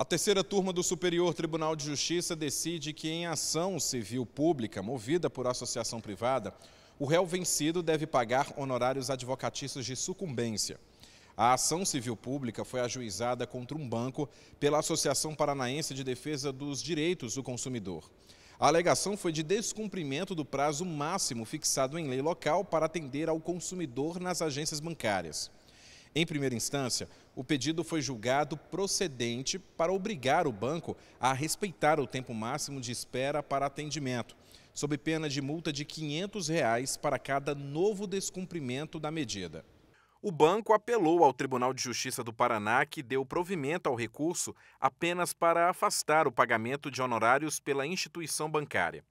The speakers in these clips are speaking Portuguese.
A terceira turma do Superior Tribunal de Justiça decide que, em ação civil pública movida por associação privada, o réu vencido deve pagar honorários advocatícios de sucumbência. A ação civil pública foi ajuizada contra um banco pela Associação Paranaense de Defesa dos Direitos do Consumidor. A alegação foi de descumprimento do prazo máximo fixado em lei local para atender ao consumidor nas agências bancárias. Em primeira instância, o pedido foi julgado procedente para obrigar o banco a respeitar o tempo máximo de espera para atendimento, sob pena de multa de R$ 500 reais para cada novo descumprimento da medida. O banco apelou ao Tribunal de Justiça do Paraná, que deu provimento ao recurso apenas para afastar o pagamento de honorários pela instituição bancária.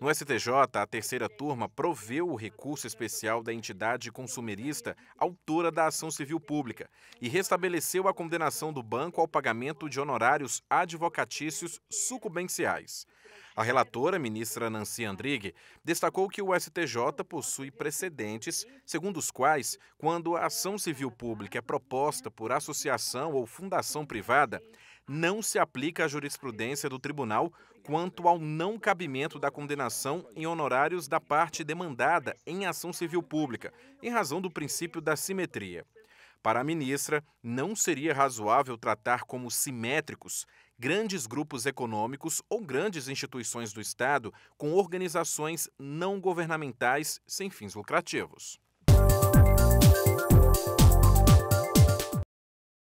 No STJ, a terceira turma proveu o recurso especial da entidade consumerista autora da ação civil pública e restabeleceu a condenação do banco ao pagamento de honorários advocatícios sucumbenciais. A relatora, ministra Nancy Andrighi, destacou que o STJ possui precedentes segundo os quais, quando a ação civil pública é proposta por associação ou fundação privada, não se aplica a jurisprudência do tribunal quanto ao não cabimento da condenação em honorários da parte demandada em ação civil pública, em razão do princípio da simetria. Para a ministra, não seria razoável tratar como simétricos grandes grupos econômicos ou grandes instituições do Estado com organizações não governamentais sem fins lucrativos.